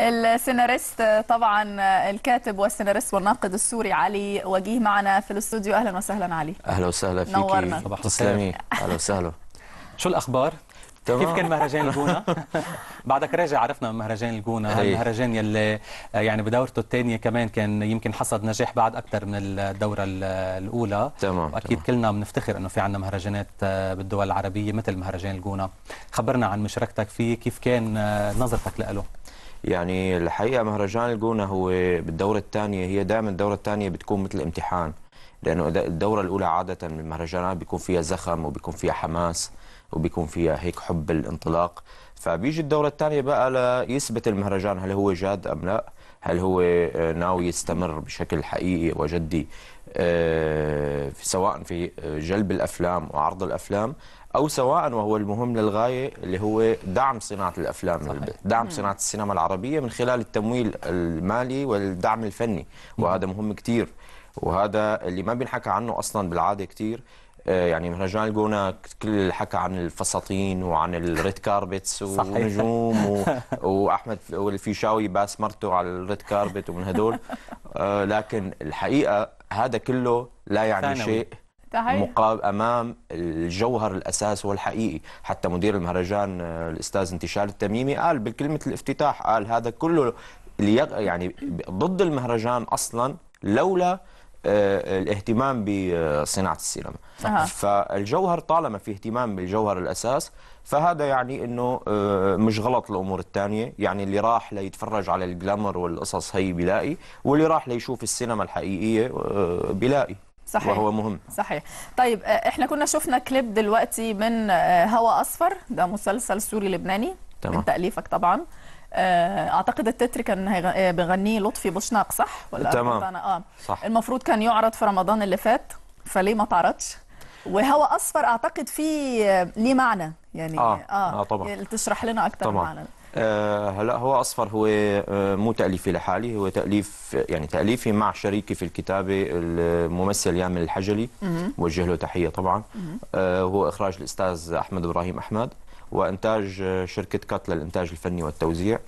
السيناريست طبعا الكاتب والسيناريست والناقد السوري علي وجيه معنا في الاستوديو اهلا وسهلا علي اهلا وسهلا فيك نورنا صباح الخير اهلا وسهلا شو الاخبار تمام. كيف كان مهرجان الجونه؟ بعدك راجع عرفنا من مهرجان الجونه المهرجان إيه. يلي آه، يعني بدورته الثانيه كمان كان يمكن حصد نجاح بعد اكثر من الدوره الاولى تمام واكيد تمام. كلنا بنفتخر انه في عندنا مهرجانات آه، بالدول العربيه مثل مهرجان الجونه خبرنا عن مشاركتك فيه كيف كان آه، نظرتك له يعني الحقيقه مهرجان الجونه هو بالدوره الثانيه هي دائما الدوره الثانيه بتكون مثل امتحان لانه الدوره الاولى عاده من المهرجانات بيكون فيها زخم وبيكون فيها حماس وبيكون فيها هيك حب الانطلاق فبيجي الدوره الثانيه بقى ليثبت المهرجان هل هو جاد ام لا هل هو آه، ناوي يستمر بشكل حقيقي وجدي آه، سواء في آه، جلب الافلام وعرض الافلام او سواء وهو المهم للغايه اللي هو دعم صناعه الافلام صحيح. دعم نعم. صناعه السينما العربيه من خلال التمويل المالي والدعم الفني نعم. وهذا مهم كثير وهذا اللي ما بينحكى عنه اصلا بالعاده كثير آه، يعني مهرجان الجونة كل حكى عن الفساتين وعن الريد كاربتس ونجوم و... واحمد والفيشاوي باس مرته على الريد كاربت ومن هدول آه، لكن الحقيقه هذا كله لا يعني شيء مقابل امام الجوهر الاساس والحقيقي حتى مدير المهرجان آه، الاستاذ انتشال التميمي قال بكلمه الافتتاح قال هذا كله يعني ضد المهرجان اصلا لولا الاهتمام بصناعه السينما أه. فالجوهر طالما في اهتمام بالجوهر الاساس فهذا يعني انه آه، مش غلط الامور الثانيه يعني اللي راح ليتفرج على الجلامر والقصص هي بلاقي واللي راح ليشوف السينما الحقيقيه آه، بلاقي صحيح وهو مهم صحيح طيب آه، احنا كنا شفنا كليب دلوقتي من هوا اصفر ده مسلسل سوري لبناني تمام. من تاليفك طبعا آه، اعتقد التتر كان آه، بيغنيه لطفي بوشناق صح ولا تمام أنا اه صح. المفروض كان يعرض في رمضان اللي فات فليه ما تعرضش وهوا اصفر اعتقد فيه آه، ليه معنى يعني اه, آه, آه طبعا تشرح لنا اكثر طبعا معنى آه هلا هو اصفر هو مو تاليفي لحالي هو تاليف يعني تاليفي مع شريكي في الكتابه الممثل يامن الحجلي وجه له تحيه طبعا آه هو اخراج الاستاذ احمد ابراهيم احمد وانتاج آه، شركه كات للانتاج الفني والتوزيع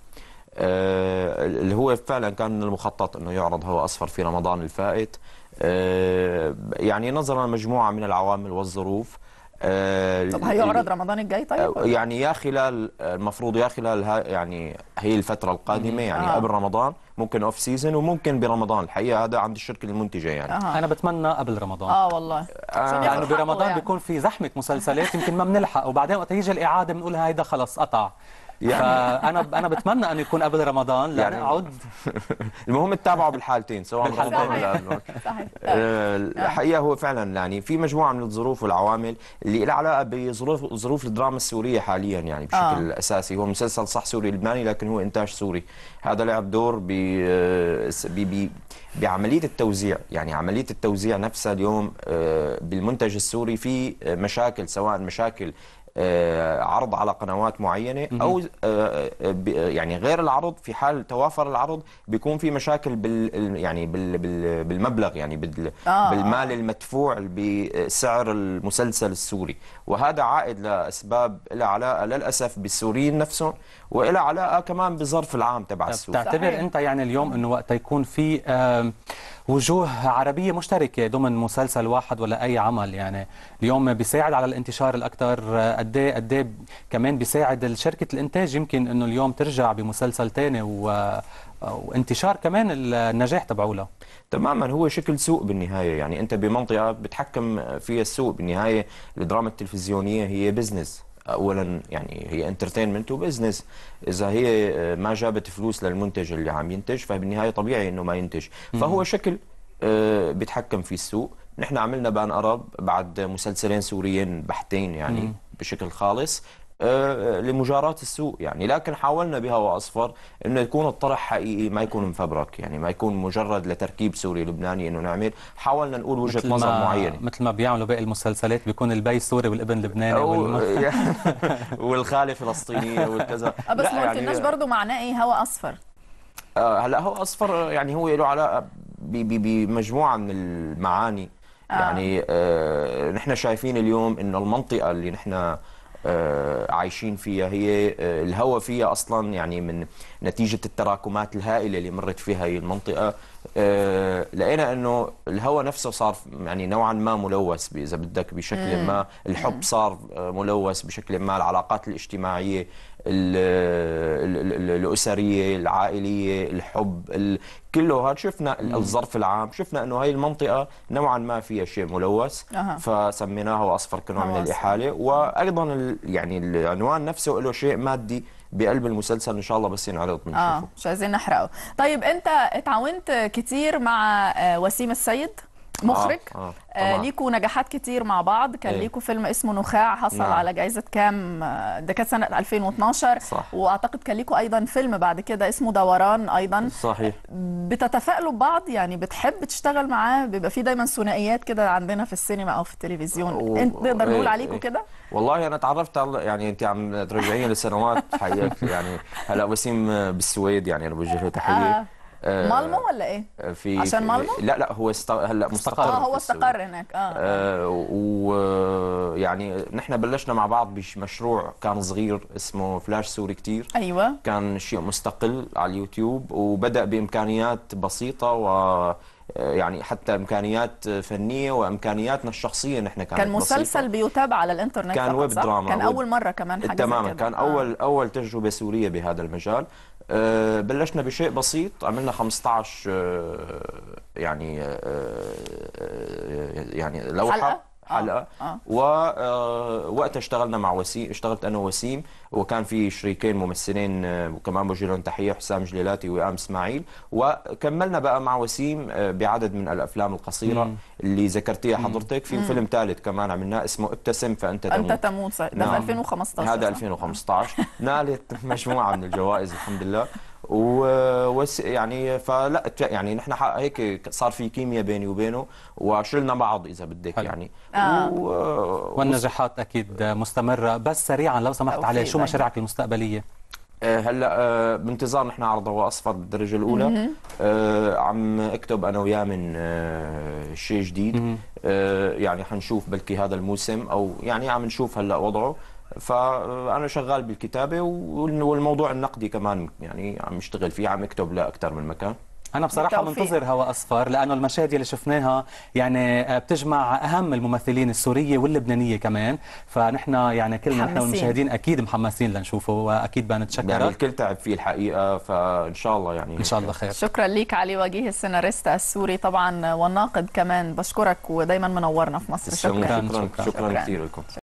آه، اللي هو فعلا كان من المخطط انه يعرض هواء اصفر في رمضان الفائت آه، يعني نظرا لمجموعه من العوامل والظروف آه، طب هيعرض رمضان الجاي طيب يعني يا خلال المفروض يا خلال يعني هي الفتره القادمه يعني آه. قبل رمضان ممكن اوف سيزون وممكن برمضان الحقيقه هذا عند الشركه المنتجه يعني آه. انا بتمنى قبل رمضان اه والله آه. لانه يعني برمضان يعني. بيكون في زحمه مسلسلات يمكن ما بنلحق وبعدين وقت يجي الاعاده بنقول هيدا خلص قطع يعني فانا انا بتمنى انه يكون قبل رمضان لان يعني اقعد المهم تتابعه بالحالتين سواء رمضان ولا قبل آه، الحقيقه هو فعلا يعني في مجموعه من الظروف والعوامل اللي لها علاقه بظروف ظروف الدراما السوريه حاليا يعني بشكل آه. اساسي هو مسلسل صح سوري لبناني لكن هو انتاج سوري هذا لعب دور ب آه، بعمليه التوزيع يعني عمليه التوزيع نفسها اليوم آه، بالمنتج السوري في مشاكل سواء مشاكل آه، عرض على قنوات معينه او آه، آه، يعني غير العرض في حال توافر العرض بيكون في مشاكل بال يعني بال بالمبلغ يعني بال بالمال المدفوع بسعر المسلسل السوري وهذا عائد لاسباب لها علاقه للاسف بالسوريين نفسهم وإلى علاقه كمان بظرف العام تبع السوق تعتبر انت يعني اليوم انه وقت يكون في وجوه عربية مشتركة ضمن مسلسل واحد ولا أي عمل يعني اليوم بيساعد على الانتشار الأكثر قد إيه قد إيه كمان بيساعد شركة الإنتاج يمكن إنه اليوم ترجع بمسلسل ثاني و وانتشار كمان النجاح تبعولها تماما هو شكل سوق بالنهايه يعني انت بمنطقه بتحكم فيها السوق بالنهايه الدراما التلفزيونيه هي بزنس اولا يعني هي انترتينمنت وبزنس اذا هي آه، ما جابت فلوس للمنتج اللي عم ينتج فبالنهايه طبيعي انه ما ينتج فهو شكل آه، بيتحكم في السوق نحن عملنا بان أراب بعد مسلسلين سوريين بحتين يعني بشكل خالص آه، لمجاراة السوق يعني لكن حاولنا بهواء أصفر أنه يكون الطرح حقيقي ما يكون مفبرك يعني ما يكون مجرد لتركيب سوري لبناني أنه نعمل حاولنا نقول وجهة نظر معينة مثل ما بيعملوا باقي المسلسلات بيكون البي سوري والابن لبناني والم... والخالة فلسطينية والكذا آه، بس ما قلتلناش يعني... برضه معناه إيه هواء أصفر آه، هلا هو اصفر يعني هو له علاقه بمجموعه من المعاني آه. يعني آه نحن شايفين اليوم انه المنطقه اللي نحن آه، عايشين فيها هي آه، الهواء فيها اصلا يعني من نتيجه التراكمات الهائله اللي مرت فيها هي المنطقه آه، لقينا انه الهواء نفسه صار يعني نوعا ما ملوث اذا بدك بشكل ما الحب صار ملوث بشكل ما العلاقات الاجتماعيه الاسريه العائليه الحب كله هذا شفنا الظرف العام شفنا انه هي المنطقه نوعا ما فيها شيء ملوث فسميناه اصفر كنوع من الاحاله وايضا يعني العنوان نفسه له شيء مادي بقلب المسلسل ان شاء الله بس ينعرض بنشوفه اه مش عايزين نحرقه طيب انت اتعاونت كتير مع آه، وسيم السيد مخرج آه. آه. آه ليكوا نجاحات كتير مع بعض كان إيه. ليكوا فيلم اسمه نخاع حصل نعم. على جائزه كام آه، ده كانت سنه 2012 صح. واعتقد كان ليكوا ايضا فيلم بعد كده اسمه دوران ايضا صحيح بتتفائلوا ببعض يعني بتحب تشتغل معاه بيبقى في دايما ثنائيات كده عندنا في السينما او في التلفزيون و... انت نقدر إيه، نقول إيه؟ عليكوا إيه؟ كده والله انا اتعرفت على يعني انت عم ترجعيني لسنوات حياتي يعني هلا وسيم بالسويد يعني انا بوجه له تحيه آه. آه، مالمو ولا ايه؟ آه، في عشان مالمو؟ لا لا هو است... هلا مستقر اه هو استقر هناك اه, آه, آه، ويعني نحن بلشنا مع بعض بمشروع كان صغير اسمه فلاش سوري كتير ايوه كان شيء مستقل على اليوتيوب وبدا بامكانيات بسيطه و يعني حتى امكانيات فنيه وامكانياتنا الشخصيه نحن كانت كان مسلسل بيتابع على الانترنت كان ويب دراما كان اول مره كمان حاجه تماما كان اول اول تجربه سوريه بهذا المجال آه، بلشنا بشيء بسيط عملنا 15 آه، يعني آه، يعني لوحه حلقة. حلقه آه. آه. ووقتها آه، اشتغلنا مع وسيم اشتغلت انا ووسيم وكان في شريكين ممثلين وكمان آه، بوجه لهم تحيه حسام جليلاتي وإيام اسماعيل وكملنا بقى مع وسيم بعدد من الافلام القصيره مم. اللي ذكرتيها حضرتك في فيلم ثالث كمان عملناه اسمه ابتسم فانت تموت انت تموت ده 2015 نعم. هذا 2015 نالت مجموعه من الجوائز الحمد لله و يعني فلا يعني نحن هيك صار في كيمياء بيني وبينه وشلنا بعض اذا بدك حلو. يعني آه. و... والنجاحات اكيد مستمره بس سريعا لو سمحت علي شو مشاريعك المستقبليه آه، هلا آه، بانتظار نحن عرض هواء اصفر بالدرجه الاولى آه، عم اكتب انا وياه من شيء جديد يعني حنشوف بلكي هذا الموسم او يعني عم نشوف هلا وضعه فانا شغال بالكتابه والموضوع النقدي كمان يعني عم اشتغل فيه عم اكتب لاكثر من مكان أنا بصراحة منتظر هواء أصفر لأنه المشاهد اللي شفناها يعني آه، بتجمع أهم الممثلين السورية واللبنانية كمان فنحن يعني كلنا نحن والمشاهدين أكيد محمسين لنشوفه وأكيد بنتشكرك يعني الكل تعب فيه الحقيقة فإن شاء الله يعني إن شاء الله خير شكرا ليك علي وجيه السيناريست السوري طبعا والناقد كمان بشكرك ودايما منورنا في مصر شكرا شكرا, شكرا, شكرا, شكرا, شكرا كثير لكم